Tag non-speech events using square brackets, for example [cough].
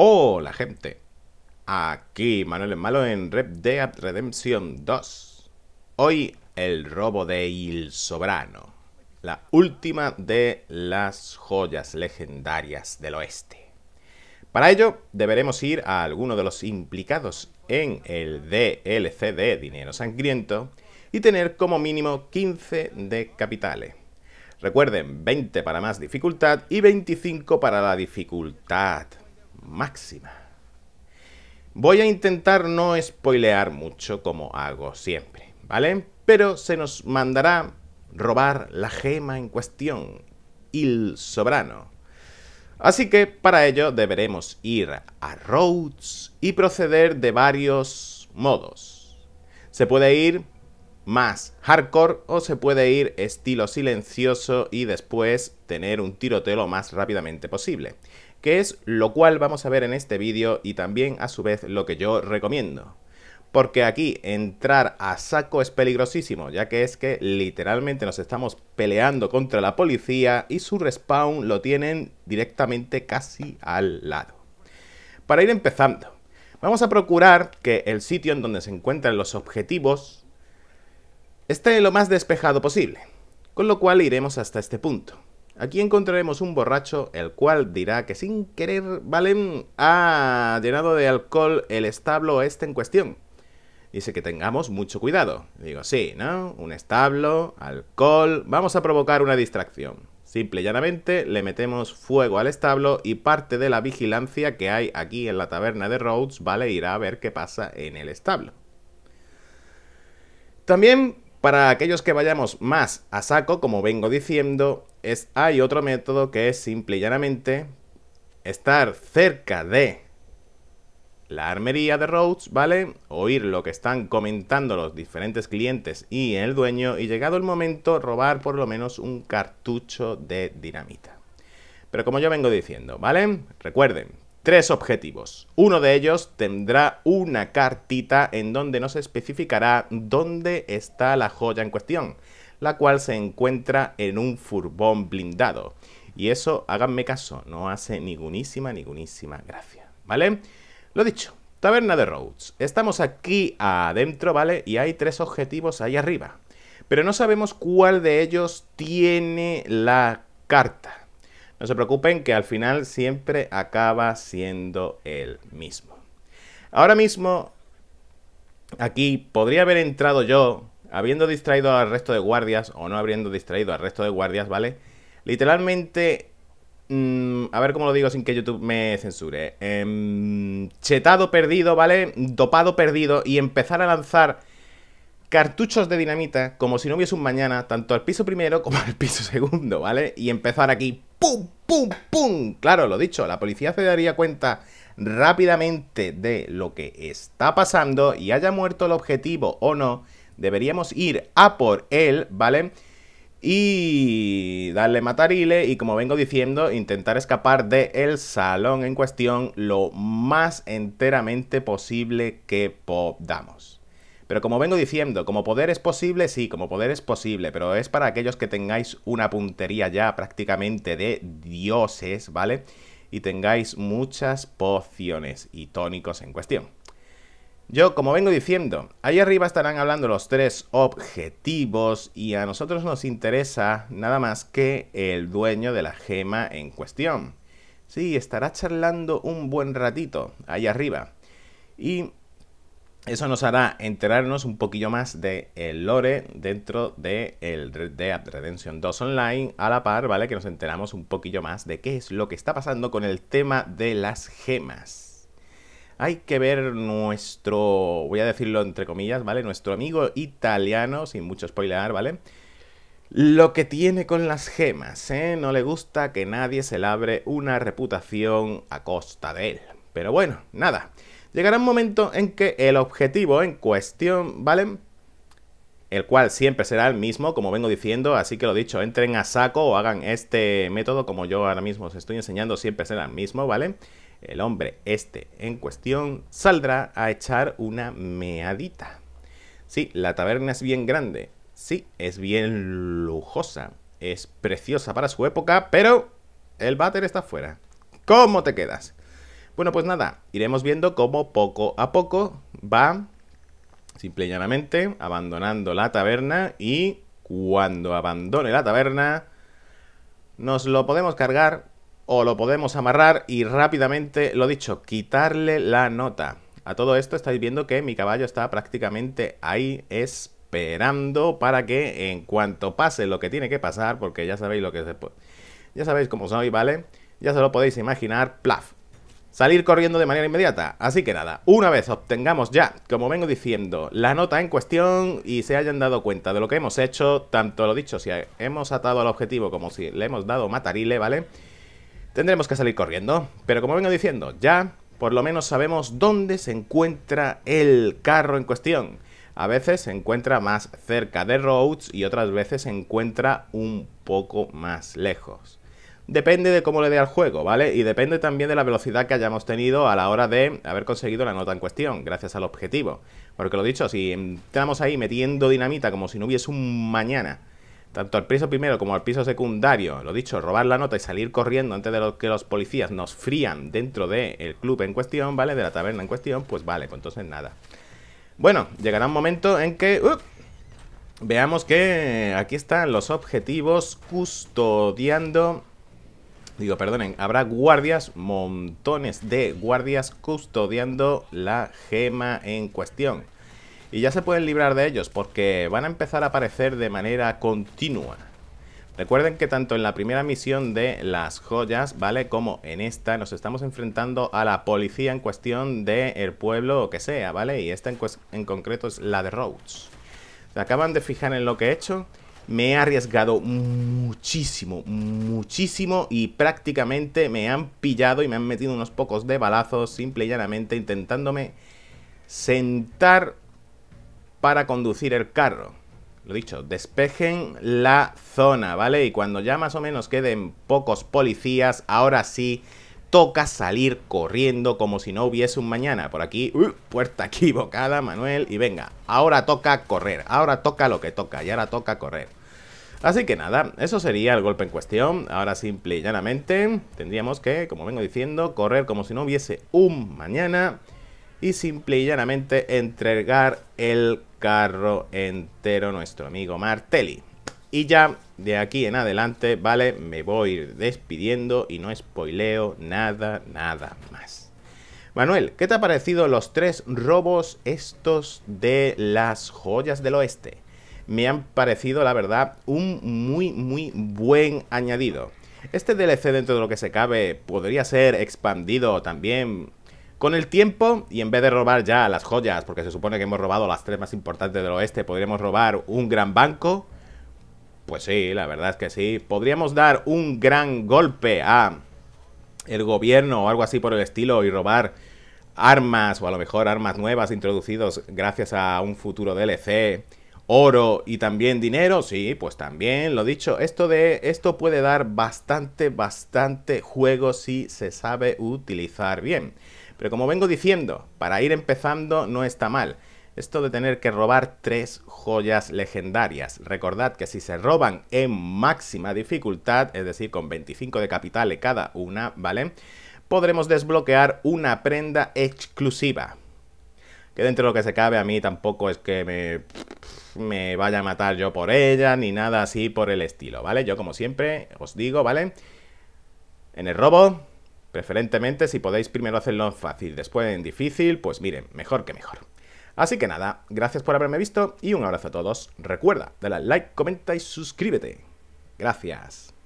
Hola gente, aquí Manuel el Malo en Red Dead Redemption 2. Hoy el robo de Il Sobrano, la última de las joyas legendarias del oeste. Para ello deberemos ir a alguno de los implicados en el DLC de Dinero Sangriento y tener como mínimo 15 de capitales. Recuerden, 20 para más dificultad y 25 para la dificultad máxima. Voy a intentar no spoilear mucho como hago siempre, ¿vale? Pero se nos mandará robar la gema en cuestión, Il Sobrano. Así que para ello deberemos ir a Rhodes y proceder de varios modos. Se puede ir más hardcore o se puede ir estilo silencioso y después tener un tiroteo lo más rápidamente posible que es lo cual vamos a ver en este vídeo y también a su vez lo que yo recomiendo. Porque aquí entrar a saco es peligrosísimo, ya que es que literalmente nos estamos peleando contra la policía y su respawn lo tienen directamente casi al lado. Para ir empezando, vamos a procurar que el sitio en donde se encuentran los objetivos esté lo más despejado posible, con lo cual iremos hasta este punto. Aquí encontraremos un borracho, el cual dirá que sin querer Valen ha llenado de alcohol el establo este en cuestión. Dice que tengamos mucho cuidado. Digo, sí, ¿no? Un establo, alcohol... Vamos a provocar una distracción. Simple y llanamente le metemos fuego al establo y parte de la vigilancia que hay aquí en la taberna de Rhodes, ¿vale? Irá a ver qué pasa en el establo. También para aquellos que vayamos más a saco, como vengo diciendo, es, hay otro método que es simple y llanamente estar cerca de la armería de Rhodes, ¿vale? Oír lo que están comentando los diferentes clientes y el dueño y llegado el momento robar por lo menos un cartucho de dinamita. Pero como yo vengo diciendo, ¿vale? Recuerden, tres objetivos. Uno de ellos tendrá una cartita en donde nos especificará dónde está la joya en cuestión, la cual se encuentra en un furbón blindado. Y eso, háganme caso, no hace ningúnísima, ningúnísima gracia, ¿vale? Lo dicho, Taberna de Rhodes. Estamos aquí adentro, ¿vale? Y hay tres objetivos ahí arriba. Pero no sabemos cuál de ellos tiene la carta. No se preocupen que al final siempre acaba siendo el mismo. Ahora mismo, aquí podría haber entrado yo, habiendo distraído al resto de guardias, o no habiendo distraído al resto de guardias, ¿vale? Literalmente, mm, a ver cómo lo digo sin que YouTube me censure. Em, chetado perdido, ¿vale? Dopado perdido y empezar a lanzar cartuchos de dinamita como si no hubiese un mañana, tanto al piso primero como al piso [laughs] segundo, ¿vale? Y empezar aquí, ¡Pum! ¡Pum! Claro, lo dicho, la policía se daría cuenta rápidamente de lo que está pasando y haya muerto el objetivo o no, deberíamos ir a por él, ¿vale? Y darle matarile y como vengo diciendo, intentar escapar del el salón en cuestión lo más enteramente posible que podamos. Pero como vengo diciendo, como poder es posible, sí, como poder es posible, pero es para aquellos que tengáis una puntería ya prácticamente de dioses, ¿vale? Y tengáis muchas pociones y tónicos en cuestión. Yo, como vengo diciendo, ahí arriba estarán hablando los tres objetivos y a nosotros nos interesa nada más que el dueño de la gema en cuestión. Sí, estará charlando un buen ratito, ahí arriba. Y eso nos hará enterarnos un poquillo más de el lore dentro de el Red Dead Redemption 2 Online, a la par, ¿vale? Que nos enteramos un poquillo más de qué es lo que está pasando con el tema de las gemas. Hay que ver nuestro, voy a decirlo entre comillas, ¿vale? Nuestro amigo italiano, sin mucho spoiler, ¿vale? Lo que tiene con las gemas, ¿eh? No le gusta que nadie se le labre una reputación a costa de él. Pero bueno, nada llegará un momento en que el objetivo en cuestión, ¿vale? El cual siempre será el mismo, como vengo diciendo, así que lo dicho, entren a saco o hagan este método como yo ahora mismo os estoy enseñando, siempre será el mismo, ¿vale? El hombre este en cuestión saldrá a echar una meadita. Sí, la taberna es bien grande, sí, es bien lujosa, es preciosa para su época, pero el váter está fuera. ¿Cómo te quedas? Bueno, pues nada, iremos viendo cómo poco a poco va, simple y llanamente, abandonando la taberna y cuando abandone la taberna, nos lo podemos cargar o lo podemos amarrar y rápidamente, lo dicho, quitarle la nota. A todo esto estáis viendo que mi caballo está prácticamente ahí esperando para que en cuanto pase lo que tiene que pasar, porque ya sabéis lo que es Ya sabéis cómo soy, ¿vale? Ya se lo podéis imaginar, plaf, salir corriendo de manera inmediata. Así que nada, una vez obtengamos ya, como vengo diciendo, la nota en cuestión y se hayan dado cuenta de lo que hemos hecho, tanto lo dicho, si hemos atado al objetivo como si le hemos dado matarile, ¿vale? Tendremos que salir corriendo, pero como vengo diciendo, ya por lo menos sabemos dónde se encuentra el carro en cuestión. A veces se encuentra más cerca de Rhodes y otras veces se encuentra un poco más lejos. Depende de cómo le dé al juego, ¿vale? Y depende también de la velocidad que hayamos tenido a la hora de haber conseguido la nota en cuestión, gracias al objetivo. Porque lo dicho, si entramos ahí metiendo dinamita como si no hubiese un mañana, tanto al piso primero como al piso secundario, lo dicho, robar la nota y salir corriendo antes de que los policías nos frían dentro del club en cuestión, ¿vale? De la taberna en cuestión, pues vale, pues entonces nada. Bueno, llegará un momento en que... veamos que aquí están los objetivos custodiando digo, perdonen, habrá guardias, montones de guardias custodiando la gema en cuestión. Y ya se pueden librar de ellos porque van a empezar a aparecer de manera continua. Recuerden que tanto en la primera misión de las joyas, ¿vale? Como en esta, nos estamos enfrentando a la policía en cuestión del pueblo o que sea, ¿vale? Y esta en, concreto es la de Rhodes. Se acaban de fijar en lo que he hecho me he arriesgado muchísimo, muchísimo y prácticamente me han pillado y me han metido unos pocos de balazos simple y llanamente intentándome sentar para conducir el carro. Lo dicho, despejen la zona, ¿vale? Y cuando ya más o menos queden pocos policías, ahora sí toca salir corriendo como si no hubiese un mañana. Por aquí, uh, puerta [laughs] equivocada, Manuel. Y venga, ahora toca correr, ahora toca lo que toca y ahora toca correr. Así que nada, eso sería el golpe en cuestión. Ahora simple y llanamente tendríamos que, como vengo diciendo, correr como si no hubiese un mañana y simple y llanamente entregar el carro entero a nuestro amigo Martelli. Y ya de aquí en adelante, ¿vale? Me voy despidiendo y no spoileo nada, nada más. Manuel, ¿qué te ha parecido los tres robos estos de las joyas del oeste? me han parecido, la verdad, un muy, muy buen añadido. Este DLC dentro de lo que se cabe podría ser expandido también con el tiempo y en vez de robar ya las joyas, porque se supone que hemos robado las tres más importantes del oeste, podríamos robar un gran banco. Pues sí, la verdad es que sí. Podríamos dar un gran golpe a el gobierno o algo así por el estilo y robar armas o a lo mejor armas nuevas introducidos gracias a un futuro DLC oro y también dinero, sí, pues también, lo dicho, esto de esto puede dar bastante bastante juego si se sabe utilizar bien. Pero como vengo diciendo, para ir empezando no está mal. Esto de tener que robar tres joyas legendarias. Recordad que si se roban en máxima dificultad, es decir, con 25 de capitales cada una, ¿vale? Podremos desbloquear una prenda exclusiva que dentro de lo que se cabe a mí tampoco es que me, me vaya a matar yo por ella, ni nada así por el estilo, ¿vale? Yo como siempre os digo, ¿vale? En el robo, preferentemente si podéis primero hacerlo fácil, después en difícil, pues miren, mejor que mejor. Así que nada, gracias por haberme visto y un abrazo a todos. Recuerda, dale like, comenta y suscríbete. Gracias.